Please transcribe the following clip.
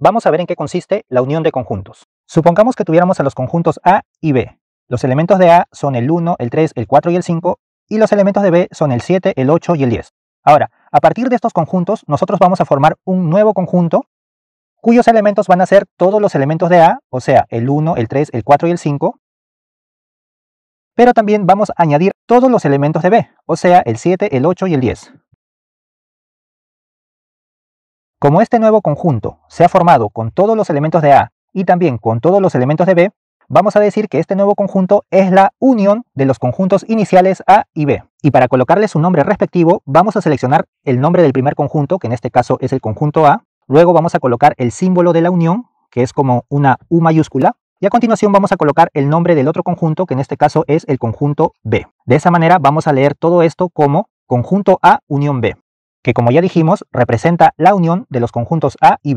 Vamos a ver en qué consiste la unión de conjuntos. Supongamos que tuviéramos a los conjuntos A y B. Los elementos de A son el 1, el 3, el 4 y el 5, y los elementos de B son el 7, el 8 y el 10. Ahora, a partir de estos conjuntos, nosotros vamos a formar un nuevo conjunto cuyos elementos van a ser todos los elementos de A, o sea, el 1, el 3, el 4 y el 5, pero también vamos a añadir todos los elementos de B, o sea, el 7, el 8 y el 10. Como este nuevo conjunto se ha formado con todos los elementos de A y también con todos los elementos de B, vamos a decir que este nuevo conjunto es la unión de los conjuntos iniciales A y B. Y para colocarle su nombre respectivo, vamos a seleccionar el nombre del primer conjunto, que en este caso es el conjunto A. Luego vamos a colocar el símbolo de la unión, que es como una U mayúscula. Y a continuación vamos a colocar el nombre del otro conjunto, que en este caso es el conjunto B. De esa manera vamos a leer todo esto como conjunto A unión B que como ya dijimos representa la unión de los conjuntos A y B.